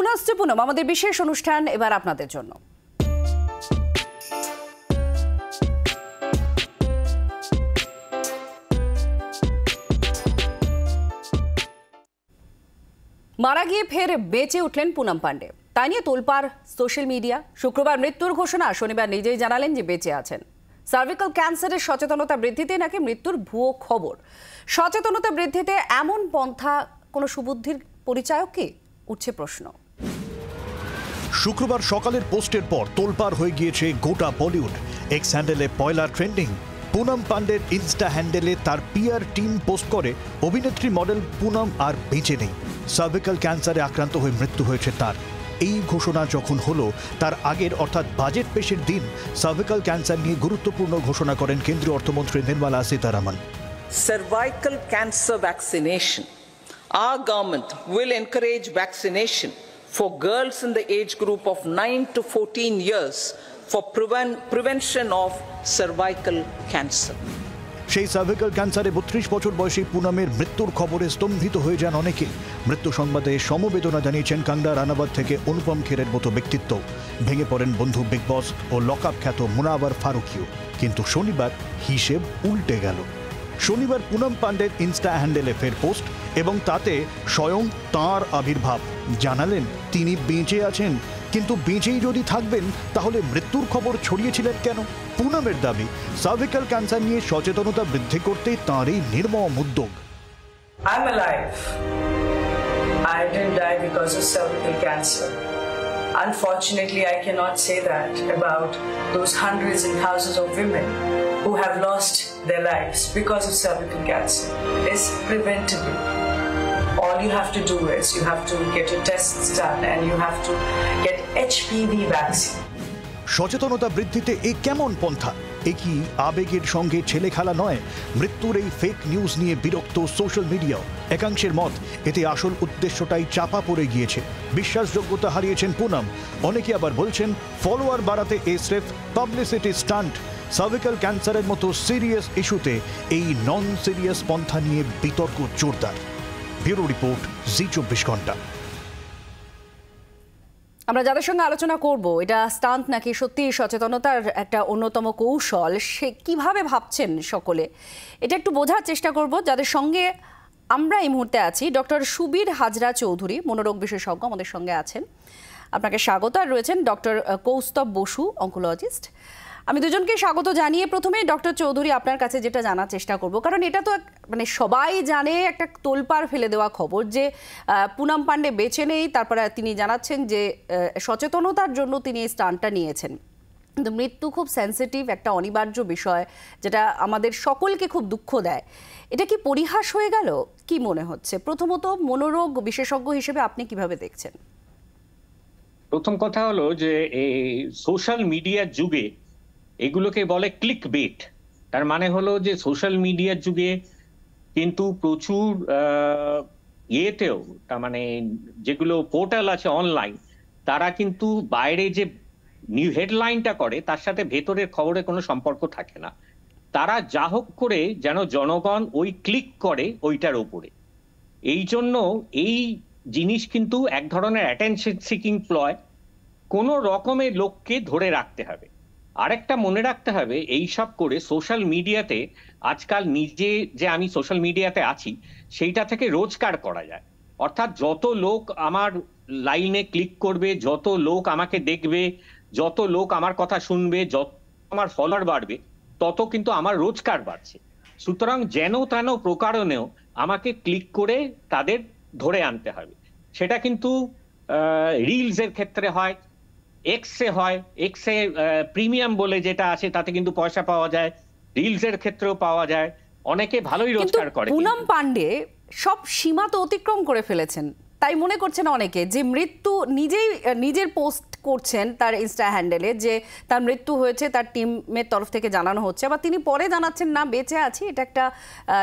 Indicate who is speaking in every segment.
Speaker 1: পুনশ্চ পুনম আমাদের বিশেষ অনুষ্ঠান এবার আপনাদের জন্য মারা গিয়ে ফের বেঁচে উঠলেন পুনম পান্ডে তা নিয়ে তোলপার সোশ্যাল মিডিয়া শুক্রবার মৃত্যুর ঘোষণা শনিবার নিজেই জানালেন যে বেঁচে আছেন সার্ভিক্যাল ক্যান্সারের সচেতনতা বৃদ্ধিতে নাকি মৃত্যুর ভুয়ো খবর সচেতনতা বৃদ্ধিতে এমন পন্থা কোনো সুবুদ্ধির পরিচায়ক কি উঠছে প্রশ্ন
Speaker 2: শুক্রবার সকালের পোস্টের পর তোলপার হয়ে গিয়েছে গোটা বলিউড এক্স হ্যান্ডেলে পয়লা ট্রেন্ডিং পুনম পান্ডের ইনস্টা হ্যান্ডেলে তার পিয়ার টিম পোস্ট করে অভিনেত্রী মডেল পুনম আর বেঁচে নেই সার্ভিক্যাল ক্যান্সারে আক্রান্ত হয়ে মৃত্যু হয়েছে তার এই ঘোষণা যখন হলো তার আগের অর্থাৎ বাজেট পেশের দিন সার্ভিক্যাল ক্যান্সার নিয়ে গুরুত্বপূর্ণ ঘোষণা করেন কেন্দ্রীয় অর্থমন্ত্রী Nirmala Sitharaman
Speaker 3: cervical
Speaker 1: cancer vaccination a government will encourage vaccination for girls in the age group of 9 to 14 years for preven prevention of cervical cancer.
Speaker 2: সেই সার্ভিক্যাল ক্যান্সারে বত্রিশ বছর বয়সী পুনমের মৃত্যুর খবরে স্তম্ভিত হয়ে যান অনেকে মৃত্যু সংবাদে সমবেদনা জানিয়েছেন কাংড়া রানাবাদ থেকে অনুপম খেরের মতো ব্যক্তিত্ব ভেঙে পড়েন বন্ধু বিগ বস ও লকআপ খ্যাত মুনাবার ফারুকিও কিন্তু শনিবার হিসেব উল্টে গেল শনিবার পুনম পাণ্ডের ইনস্টা হ্যান্ডেলে ফের পোস্ট এবং তাতে স্বয়ং তার আবির্ভাব জানালেন তিনি বেঁচে আছেন কিন্তু বেঁচেই যদি থাকবেন তাহলে মৃত্যুর খবর ছড়িয়েছিলেন কেন পুনমের দাবি সার্ভিক্যাল ক্যান্সার নিয়ে সচেতনতা বৃদ্ধি করতে তাঁরই নির্মম উদ্যোগ
Speaker 1: Unfortunately, I cannot say that about those hundreds and thousands of women who have lost their lives because of cervical cancer is preventable. All you have to do is you have to get your tests done and you have to get HPV vaccine.
Speaker 2: সচেতনতা বৃদ্ধিতে এ কেমন পন্থা একই আবেগের সঙ্গে ছেলে খেলা নয় মৃত্যুর এই ফেক নিউজ নিয়ে বিরক্ত সোশ্যাল মিডিয়াও একাংশের মত এতে আসল উদ্দেশ্যটাই চাপা পড়ে গিয়েছে বিশ্বাসযোগ্যতা হারিয়েছেন পুনম অনেকে আবার বলছেন ফলোয়ার বাড়াতে এ স্রেফ পাবলিসিটি স্টান্ট সার্ভিক্যাল ক্যান্সারের মতো সিরিয়াস ইস্যুতে এই নন সিরিয়াস পন্থা নিয়ে বিতর্ক জোরদার ব্যুরো রিপোর্ট জি চব্বিশ ঘন্টা
Speaker 1: আমরা যাদের সঙ্গে আলোচনা করব এটা স্টান্ত নাকি সত্যি সচেতনতার একটা অন্যতম কৌশল সে কিভাবে ভাবছেন সকলে এটা একটু বোঝার চেষ্টা করব যাদের সঙ্গে আমরা এই মুহূর্তে আছি ডক্টর সুবীর হাজরা চৌধুরী মনোরোগ বিশেষজ্ঞ আমাদের সঙ্গে আছেন আপনাকে স্বাগত আর রয়েছেন ডক্টর কৌস্তব বসু অঙ্কোলজিস্ট আমি দুজনকে স্বাগত জানিয়ে প্রথমে ডক্টর চৌধুরী আপনার কাছে যেটা জানার চেষ্টা করব কারণ এটা তো মানে সবাই জানে একটা তোলপাড় ফেলে দেওয়া খবর যে পুনাম পাণ্ডে বেছে নেই তারপরে তিনি জানাচ্ছেন যে সচেতনতার জন্য তিনি এই স্টানটা নিয়েছেন কিন্তু মৃত্যু খুব সেন্সিটিভ একটা অনিবার্য বিষয় যেটা আমাদের সকলকে খুব দুঃখ দেয় এটা কি পরিহাস হয়ে গেল কি মনে হচ্ছে প্রথমত মনোরোগ বিশেষজ্ঞ হিসেবে আপনি কিভাবে দেখছেন
Speaker 4: প্রথম কথা হলো যে এই সোশ্যাল মিডিয়ার যুগে এগুলোকে বলে ক্লিক বেট তার মানে হলো যে সোশ্যাল মিডিয়ার যুগে কিন্তু প্রচুর ইয়েতেও তার মানে যেগুলো পোর্টাল আছে অনলাইন তারা কিন্তু বাইরে যে নিউ হেডলাইনটা করে তার সাথে ভেতরের খবরে কোনো সম্পর্ক থাকে না তারা যা হোক করে যেন জনগণ ওই ক্লিক করে ওইটার ওপরে এই জন্য এই জিনিস কিন্তু এক ধরনের অ্যাটেনশন সিকিং প্লয় কোনো রকমের লোককে ধরে রাখতে হবে আরেকটা মনে রাখতে হবে এই সব করে সোশ্যাল মিডিয়াতে আজকাল নিজে যে আমি সোশ্যাল মিডিয়াতে আছি সেইটা থেকে রোজগার করা যায় অর্থাৎ যত লোক আমার লাইনে ক্লিক করবে যত লোক আমাকে দেখবে যত লোক আমার কথা শুনবে যত আমার ফলোয়ার বাড়বে তত কিন্তু আমার রোজগার বাড়ছে সুতরাং যেন তেন প্রকারণেও আমাকে ক্লিক করে তাদের ধরে আনতে হবে সেটা কিন্তু রিলসের ক্ষেত্রে হয় এক্সে হয় এক্সে প্রিমিয়াম বলে যেটা আছে তাতে কিন্তু পয়সা পাওয়া যায় রিলসের ক্ষেত্রেও পাওয়া যায় অনেকে ভালোই রোজগার করে পুনম
Speaker 1: পান্ডে সব সীমা তো অতিক্রম করে ফেলেছেন তাই মনে করছেন অনেকে যে মৃত্যু নিজেই নিজের পোস্ট করছেন তার ইনস্টা হ্যান্ডেলে যে তার মৃত্যু হয়েছে তার টিমের তরফ থেকে জানানো হচ্ছে আবার তিনি পরে জানাচ্ছেন না বেঁচে আছি এটা একটা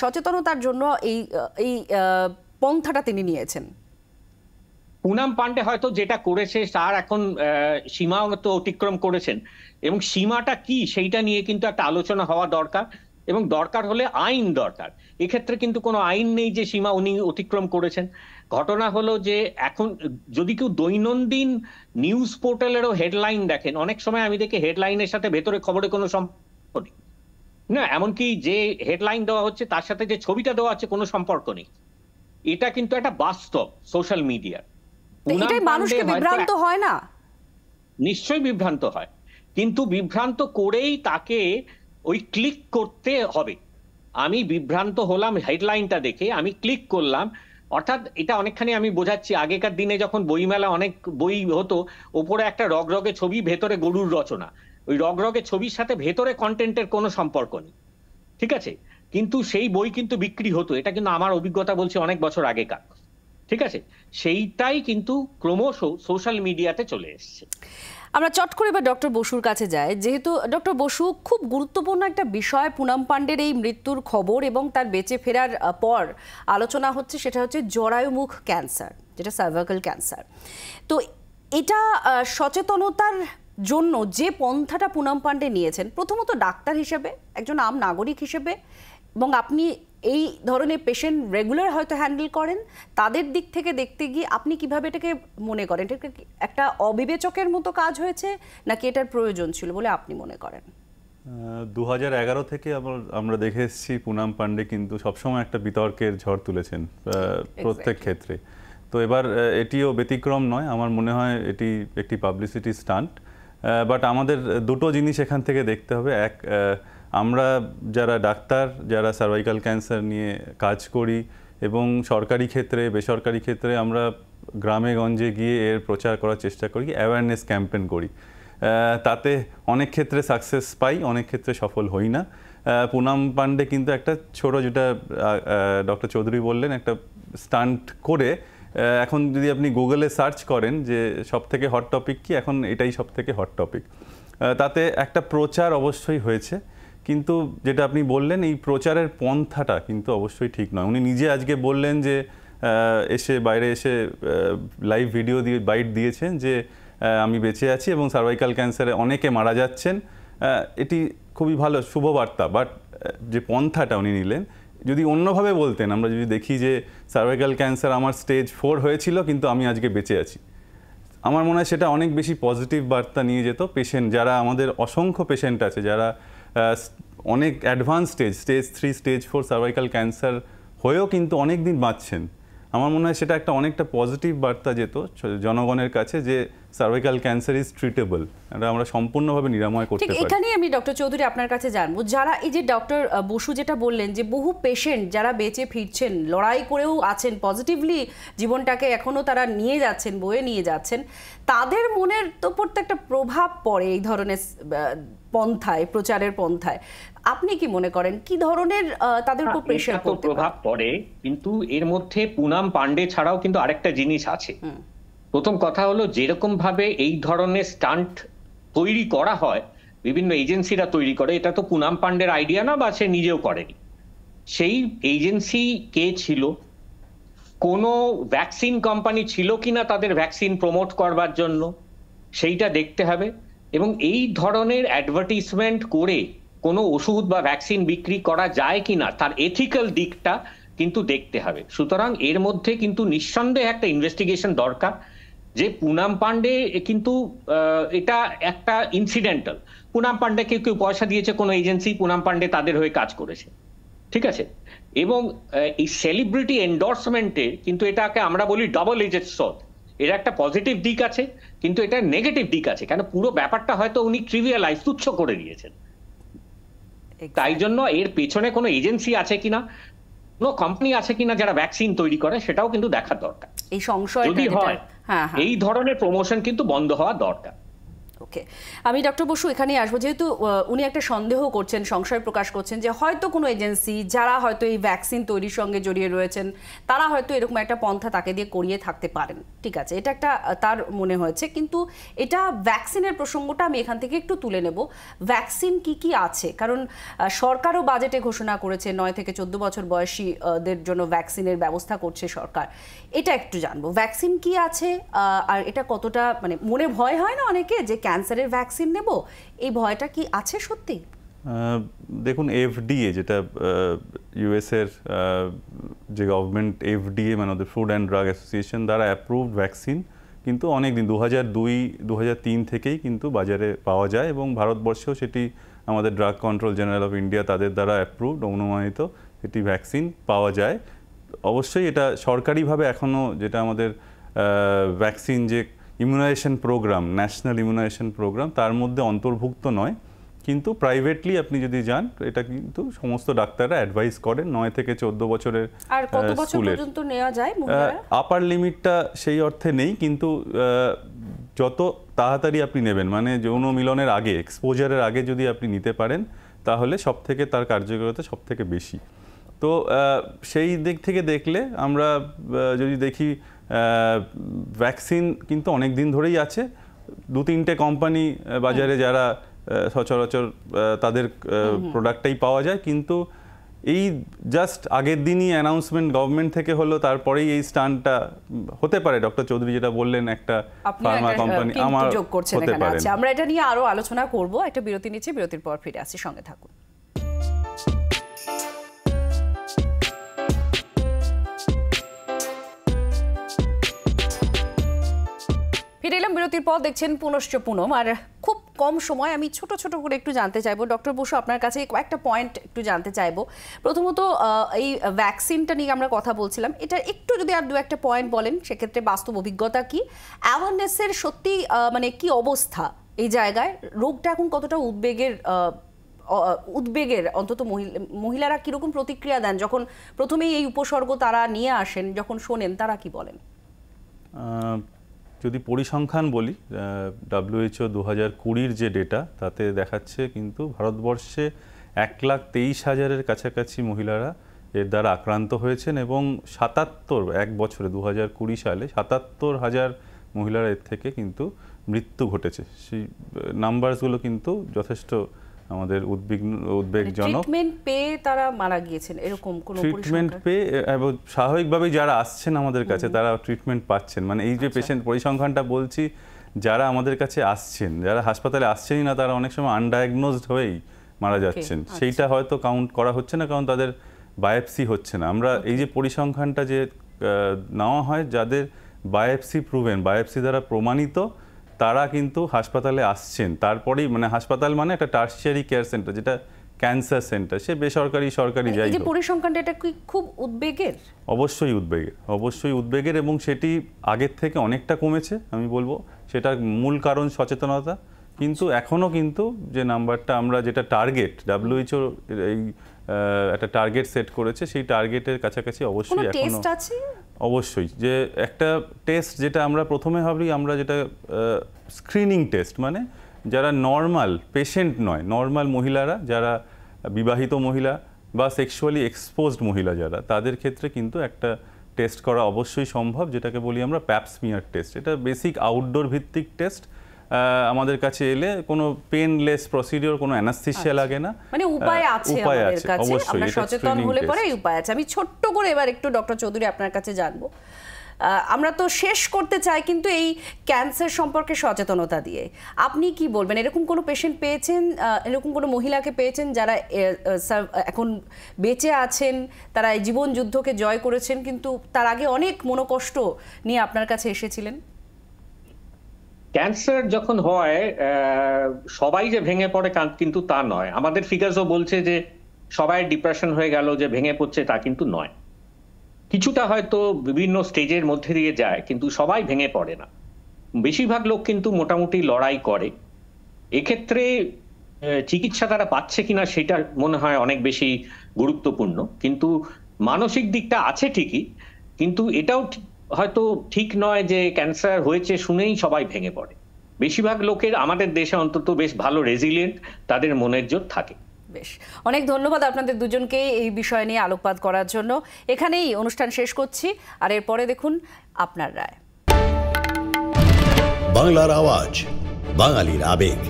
Speaker 1: সচেতনতার জন্য এই এই পন্থাটা তিনি নিয়েছেন
Speaker 4: পুনাম পান্ডে হয়তো যেটা করেছে তার এখন সীমা তো অতিক্রম করেছেন এবং সীমাটা কি সেইটা নিয়ে কিন্তু একটা আলোচনা হওয়া দরকার এবং দরকার হলে আইন দরকার এক্ষেত্রে কিন্তু কোনো আইন নেই যে সীমা উনি অতিক্রম করেছেন ঘটনা হলো যে এখন যদি কেউ দৈনন্দিন নিউজ পোর্টালেরও হেডলাইন দেখেন অনেক সময় আমি দেখি হেডলাইনের সাথে ভেতরে খবরে কোনো সম্পর্ক নেই না এমনকি যে হেডলাইন দেওয়া হচ্ছে তার সাথে যে ছবিটা দেওয়া হচ্ছে কোনো সম্পর্ক নেই এটা কিন্তু একটা বাস্তব সোশ্যাল মিডিয়ার এটাই মানুষকে বিভ্রান্ত হয় না নিশ্চয়ই বিভ্রান্ত হয় কিন্তু বিভ্রান্ত করেই তাকে ওই ক্লিক করতে হবে আমি বিভ্রান্ত হলাম হেডলাইনটা দেখে আমি ক্লিক করলাম অর্থাৎ এটা অনেকখানি আমি বোঝাচ্ছি আগেকার দিনে যখন বইমেলা অনেক বই হতো ওপরে একটা রগরগে ছবি ভেতরে গরুর রচনা ওই রগরগে ছবির সাথে ভেতরে কন্টেন্টের কোনো সম্পর্ক নেই ঠিক আছে কিন্তু সেই বই কিন্তু বিক্রি হতো এটা কিন্তু আমার অভিজ্ঞতা বলছি অনেক বছর আগেকার ঠিক আছে সেইটাই কিন্তু ক্রমশ সোশ্যাল মিডিয়াতে চলে এসছে
Speaker 1: আমরা চট করে এবার ডক্টর বসুর কাছে যাই যেহেতু ডক্টর বসু খুব গুরুত্বপূর্ণ একটা বিষয় পুনাম পাণ্ডের এই মৃত্যুর খবর এবং তার বেঁচে ফেরার পর আলোচনা হচ্ছে সেটা হচ্ছে জরায়ুমুখ ক্যান্সার যেটা সার্ভাইকাল ক্যান্সার তো এটা সচেতনতার জন্য যে পন্থাটা পুনম পাণ্ডে নিয়েছেন প্রথমত ডাক্তার হিসেবে একজন আম নাগরিক হিসেবে এবং আপনি এই ধরনের পেশেন্ট রেগুলার হয়তো হ্যান্ডেল করেন তাদের দিক থেকে দেখতে গিয়ে আপনি কিভাবে এটাকে মনে করেন এটা একটা অবিবেচকের মতো কাজ হয়েছে নাকি এটার প্রয়োজন ছিল বলে আপনি মনে করেন
Speaker 3: দু থেকে আমরা দেখে এসেছি পুনাম পান্ডে কিন্তু সবসময় একটা বিতর্কের ঝড় তুলেছেন প্রত্যেক ক্ষেত্রে তো এবার এটিও ব্যতিক্রম নয় আমার মনে হয় এটি একটি পাবলিসিটি স্টান্ট বাট আমাদের দুটো জিনিস এখান থেকে দেখতে হবে এক আমরা যারা ডাক্তার যারা সার্ভাইকাল ক্যান্সার নিয়ে কাজ করি এবং সরকারি ক্ষেত্রে বেসরকারি ক্ষেত্রে আমরা গ্রামে গঞ্জে গিয়ে এর প্রচার করার চেষ্টা করি অ্যাওয়ারনেস ক্যাম্পেন করি তাতে অনেক ক্ষেত্রে সাকসেস পাই অনেক ক্ষেত্রে সফল হই না পুনাম পান্ডে কিন্তু একটা ছোট যেটা ডক্টর চৌধুরী বললেন একটা স্টান্ট করে এখন যদি আপনি গুগলে সার্চ করেন যে সব থেকে হট টপিক কি এখন এটাই সব থেকে হট টপিক তাতে একটা প্রচার অবশ্যই হয়েছে কিন্তু যেটা আপনি বললেন এই প্রচারের পন্থাটা কিন্তু অবশ্যই ঠিক নয় উনি নিজে আজকে বললেন যে এসে বাইরে এসে লাইভ ভিডিও দিয়ে বাইট দিয়েছেন যে আমি বেঁচে আছি এবং সার্ভাইকাল ক্যান্সারে অনেকে মারা যাচ্ছেন এটি খুবই ভালো শুভবার্তা বাট যে পন্থাটা উনি নিলেন যদি অন্যভাবে বলতেন আমরা যদি দেখি যে সার্ভাইকাল ক্যান্সার আমার স্টেজ ফোর হয়েছিল কিন্তু আমি আজকে বেঁচে আছি আমার মনে হয় সেটা অনেক বেশি পজিটিভ বার্তা নিয়ে যেত পেশেন্ট যারা আমাদের অসংখ্য পেশেন্ট আছে যারা অনেক advance stage stage three stage four cervical cancer হয়েও কিন্তু অনেক দিন বাঁচছেন আমার মনে হয় সেটা একটা অনেকটা পজিটিভ বার্তা যেত জনগণের কাছে যে সার্ভাইকাল ক্যান্সার ইজ ট্রিটেবল এটা আমরা সম্পূর্ণভাবে নিরাময় করতে পারি এখানেই
Speaker 1: আমি ডক্টর চৌধুরী আপনার কাছে জানবো যারা এই যে ডক্টর বসু যেটা বললেন যে বহু পেশেন্ট যারা বেঁচে ফিরছেন লড়াই করেও আছেন পজিটিভলি জীবনটাকে এখনও তারা নিয়ে যাচ্ছেন বয়ে নিয়ে যাচ্ছেন তাদের মনের তো একটা প্রভাব পড়ে এই ধরনের পন্থায় প্রচারের পন্থায় আপনি কি মনে করেন কি ধরনের তাদের হ্যাঁ, উপর প্রেশার পড়তে
Speaker 4: প্রভাব পড়ে কিন্তু এর মধ্যে পুনাম পান্ডে ছাড়াও কিন্তু আরেকটা জিনিস আছে প্রথম কথা হলো যেরকম ভাবে এই ধরনের স্টান্ট তৈরি করা হয় বিভিন্ন এজেন্সিরা তৈরি করে এটা তো পুনাম পান্ডের আইডিয়া না বা সে নিজেও করেনি সেই এজেন্সি কে ছিল কোনো ভ্যাকসিন কোম্পানি ছিল কিনা তাদের ভ্যাকসিন প্রমোট করবার জন্য সেইটা দেখতে হবে এবং এই ধরনের অ্যাডভার্টিসমেন্ট করে কোনো ওষুধ বা ভ্যাকসিন বিক্রি করা যায় কিনা তার এথিক্যাল দিকটা কিন্তু দেখতে হবে সুতরাং এর মধ্যে কিন্তু নিঃসন্দেহে একটা ইনভেস্টিগেশন দরকার যে পুনাম পাণ্ডে কিন্তু এটা একটা ইনসিডেন্টাল পুনাম পাণ্ডে কেউ কেউ পয়সা দিয়েছে কোনো এজেন্সি পুনাম পাণ্ডে তাদের হয়ে কাজ করেছে ঠিক আছে এবং এই সেলিব্রিটি এন্ডর্সমেন্টে কিন্তু এটাকে আমরা বলি ডবল এজেড সদ এর একটা পজিটিভ দিক আছে কিন্তু এটা নেগেটিভ দিক আছে কেন পুরো ব্যাপারটা হয়তো উনি ট্রিভিয়ালাইজ তুচ্ছ করে দিয়েছেন তাই জন্য এর পেছনে কোনো এজেন্সি আছে কিনা কোনো কোম্পানি আছে কিনা যারা ভ্যাকসিন তৈরি করে সেটাও কিন্তু দেখা দরকার
Speaker 1: এই সংশয় যদি হয় হ্যাঁ, হ্যাঁ। এই ধরনের
Speaker 4: প্রমোশন কিন্তু বন্ধ হওয়া দরকার
Speaker 1: ওকে আমি ডক্টর বসু এখানে আসবো যেহেতু উনি একটা সন্দেহ করছেন সংশয় প্রকাশ করছেন যে হয়তো কোনো এজেন্সি যারা হয়তো এই ভ্যাকসিন তৈরির সঙ্গে জড়িয়ে রয়েছেন তারা হয়তো এরকম একটা পন্থা তাকে দিয়ে করিয়ে থাকতে পারেন ঠিক আছে এটা একটা তার মনে হয়েছে কিন্তু এটা ভ্যাকসিনের প্রসঙ্গটা আমি এখান থেকে একটু তুলে নেব ভ্যাকসিন কি কি আছে কারণ সরকারও বাজেটে ঘোষণা করেছে নয় থেকে চোদ্দ বছর বয়সীদের জন্য ভ্যাকসিনের ব্যবস্থা করছে সরকার এটা একটু জানবো ভ্যাকসিন কি আছে আর এটা কতটা মানে মনে ভয় হয় না অনেকে যে ক্যান্সারের ভ্যাকসিন নেব এই ভয়টা কি আছে সত্যি
Speaker 3: দেখুন এফডিএ যেটা ইউএসের যে গভর্নমেন্ট এফডিএ মানে ওদের ফুড অ্যান্ড ড্রাগ অ্যাসোসিয়েশন দ্বারা অ্যাপ্রুভড ভ্যাকসিন কিন্তু অনেক দিন দু হাজার দুই দু হাজার তিন থেকেই কিন্তু বাজারে পাওয়া যায় এবং ভারতবর্ষেও সেটি আমাদের drug control general of India তাদের দ্বারা অ্যাপ্রুভড অনুমানিত এটি ভ্যাকসিন পাওয়া যায় অবশ্যই এটা সরকারিভাবে এখনও যেটা আমাদের ভ্যাকসিন যে immunisation programme national immunisation programme তার মধ্যে অন্তর্ভুক্ত নয় কিন্তু প্রাইভেটলি আপনি যদি যান এটা কিন্তু সমস্ত ডাক্তাররা অ্যাডভাইস করেন নয় থেকে চোদ্দ বছরের স্কুলের নেওয়া যায় আপার লিমিটটা সেই অর্থে নেই কিন্তু যত তাড়াতাড়ি আপনি নেবেন মানে যৌন মিলনের আগে এক্সপোজারের আগে যদি আপনি নিতে পারেন তাহলে সব থেকে তার কার্যকারিতা সব থেকে বেশি তো সেই দিক থেকে দেখলে আমরা যদি দেখি ভ্যাকসিন কিন্তু অনেক দিন ধরেই আছে দু তিনটে কোম্পানি বাজারে যারা সচরাচর তাদের প্রোডাক্টটাই পাওয়া যায় কিন্তু এই জাস্ট আগের দিনই অ্যানাউন্সমেন্ট গভর্নমেন্ট থেকে হলো তারপরেই এই স্টানটা হতে পারে ডক্টর চৌধুরী যেটা বললেন একটা ফার্মা কোম্পানি আমার হতে পারে আচ্ছা, আমরা
Speaker 1: এটা নিয়ে আরো আলোচনা করব একটা বিরতি নিচ্ছি বিরতির পর ফিরে আসি সঙ্গে থাকুন নিলাম বিরতির পর দেখছেন পুনশ্চ পুনম আর খুব কম সময় আমি ছোট ছোট করে একটু জানতে চাইবো ডক্টর বসু আপনার কাছে কয়েকটা পয়েন্ট একটু জানতে চাইবো প্রথমত এই ভ্যাকসিনটা নিয়ে আমরা কথা বলছিলাম এটা একটু যদি আর দু একটা পয়েন্ট বলেন সেক্ষেত্রে বাস্তব অভিজ্ঞতা কি অ্যাওয়ারনেসের সত্যি মানে কি অবস্থা এই জায়গায় রোগটা এখন কতটা উদ্বেগের উদ্বেগের অন্তত মহিলারা কীরকম প্রতিক্রিয়া দেন যখন প্রথমেই এই উপসর্গ তারা নিয়ে আসেন যখন শোনেন তারা কি বলেন
Speaker 3: যদি পরিসংখ্যান বলি ডাব্লিউএইচও দু হাজার কুড়ির যে ডেটা তাতে দেখাচ্ছে কিন্তু ভারতবর্ষে এক লাখ তেইশ হাজারের কাছাকাছি মহিলারা এর দ্বারা আক্রান্ত হয়েছেন এবং সাতাত্তর এক বছরে দু হাজার কুড়ি সালে সাতাত্তর হাজার মহিলারা এর থেকে কিন্তু মৃত্যু ঘটেছে সেই নাম্বারসগুলো কিন্তু যথেষ্ট আমাদের উদ্বিগ্ন মানে উদ্বেগজনক ট্রিটমেন্ট
Speaker 1: পেয়ে তারা মারা গিয়েছেন এরকম কোনো ট্রিটমেন্ট
Speaker 3: পেয়ে এবং স্বাভাবিকভাবেই যারা আসছেন আমাদের কাছে তারা ট্রিটমেন্ট পাচ্ছেন মানে এই যে পেশেন্ট আচ্ছা। পরিসংখ্যানটা বলছি যারা আমাদের কাছে আসছেন যারা হাসপাতালে আসছেনই না তারা অনেক সময় আনডায়াগনোজড হয়েই মারা যাচ্ছেন আচ্ছা। সেইটা হয়তো কাউন্ট করা হচ্ছে না কারণ তাদের বায়োপসি হচ্ছে না আমরা এই যে পরিসংখ্যানটা যে নেওয়া হয় যাদের বায়োপসি প্রুভেন বায়োপসি দ্বারা প্রমাণিত তারা কিন্তু হাসপাতালে আসছেন তারপরেই মানে হাসপাতাল মানে একটা টার্সিয়ারি কেয়ার সেন্টার যেটা ক্যান্সার সেন্টার সে বেসরকারি সরকারি যাই যে
Speaker 1: পরিসংখ্যানটা এটা কি খুব উদ্বেগের
Speaker 3: অবশ্যই উদ্বেগের অবশ্যই উদ্বেগের এবং সেটি আগের থেকে অনেকটা কমেছে আমি বলবো সেটার মূল কারণ সচেতনতা কিন্তু এখনও কিন্তু যে নাম্বারটা আমরা যেটা টার্গেট ডাব্লিউএইচও এই একটা টার্গেট সেট করেছে সেই টার্গেটের কাছাকাছি অবশ্যই এখন আছে অবশ্যই যে একটা টেস্ট যেটা আমরা প্রথমে ভাবি আমরা যেটা স্ক্রিনিং টেস্ট মানে যারা নর্মাল পেশেন্ট নয় নর্মাল মহিলারা যারা বিবাহিত মহিলা বা সেক্সুয়ালি এক্সপোজড মহিলা যারা তাদের ক্ষেত্রে কিন্তু একটা টেস্ট করা অবশ্যই সম্ভব যেটাকে বলি আমরা প্যাপসমিয়ার টেস্ট এটা বেসিক আউটডোর ভিত্তিক টেস্ট আমাদের কাছে এলে কোনো পেনলেস প্রসিডিওর কোনো অ্যানাস্থিসিয়া আচ্ছা। লাগে না মানে উপায় আছে উপায় আছে অবশ্যই সচেতন হলে পরে
Speaker 1: উপায় আছে আমি ছোট্ট করে এবার একটু ডক্টর চৌধুরী আপনার কাছে জানবো আমরা তো শেষ করতে চাই কিন্তু এই ক্যান্সার সম্পর্কে সচেতনতা দিয়ে আপনি কি বলবেন এরকম কোনো পেশেন্ট পেয়েছেন এরকম কোনো মহিলাকে পেয়েছেন যারা এখন বেঁচে আছেন তারা এই জীবন যুদ্ধকে জয় করেছেন কিন্তু তার আগে অনেক মনোকষ্ট নিয়ে আপনার কাছে এসেছিলেন
Speaker 4: ক্যান্সার যখন হয় সবাই যে ভেঙে পড়ে কিন্তু তা নয় আমাদের ফিগার্সও বলছে যে সবাই ডিপ্রেশন হয়ে গেল যে ভেঙে পড়ছে তা কিন্তু নয় কিছুটা হয়তো বিভিন্ন স্টেজের মধ্যে দিয়ে যায় কিন্তু সবাই ভেঙে পড়ে না বেশিরভাগ লোক কিন্তু মোটামুটি লড়াই করে এক্ষেত্রে চিকিৎসা তারা পাচ্ছে কিনা সেটা মনে হয় অনেক বেশি গুরুত্বপূর্ণ কিন্তু মানসিক দিকটা আছে ঠিকই কিন্তু এটাও হয়তো ঠিক নয় যে ক্যান্সার হয়েছে শুনেই সবাই ভেঙে পড়ে বেশিরভাগ লোকের আমাদের দেশে অন্তত বেশ ভালো রেজিলিয়েন্ট তাদের মনের জোর থাকে বেশ
Speaker 1: অনেক ধন্যবাদ আপনাদের দুজনকে এই বিষয় নিয়ে আলোকপাত করার জন্য এখানেই অনুষ্ঠান শেষ করছি আর এরপরে দেখুন আপনার রায়
Speaker 2: বাংলার আওয়াজ বাঙালির আবেগ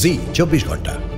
Speaker 2: জি চব্বিশ ঘন্টা